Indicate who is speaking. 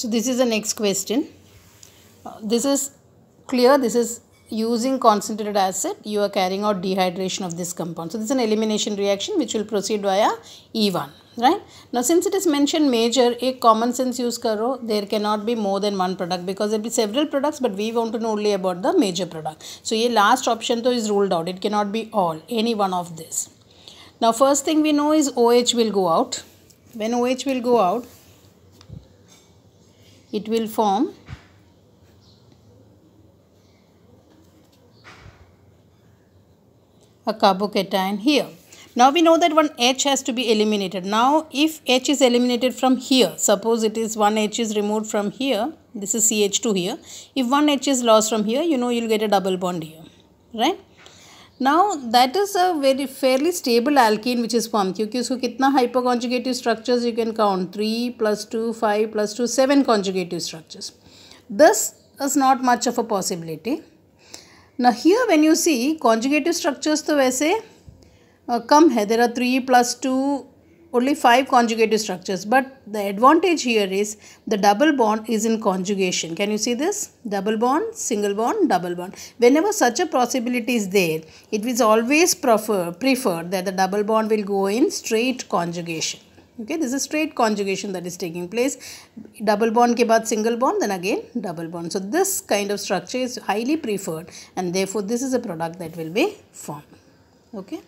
Speaker 1: So this is the next question. Uh, this is clear. This is using concentrated acid. You are carrying out dehydration of this compound. So this is an elimination reaction which will proceed via E1. Right. Now since it is mentioned major, a common sense use karo, there cannot be more than one product because there will be several products but we want to know only about the major product. So this last option though is ruled out. It cannot be all, any one of this. Now first thing we know is OH will go out. When OH will go out, it will form a carbocation here. Now we know that one H has to be eliminated. Now if H is eliminated from here, suppose it is one H is removed from here, this is CH2 here. If one H is lost from here, you know you will get a double bond here, right? Now that is a very fairly stable alkene which is form क्योंकि उसको कितना hyper conjugative structures you can count three plus two five plus two seven conjugative structures this is not much of a possibility न here when you see conjugative structures तो वैसे uh, कम है there are three plus two only five conjugative structures but the advantage here is the double bond is in conjugation can you see this double bond single bond double bond whenever such a possibility is there it is always prefer preferred that the double bond will go in straight conjugation okay this is straight conjugation that is taking place double bond ke baad single bond then again double bond so this kind of structure is highly preferred and therefore this is a product that will be formed okay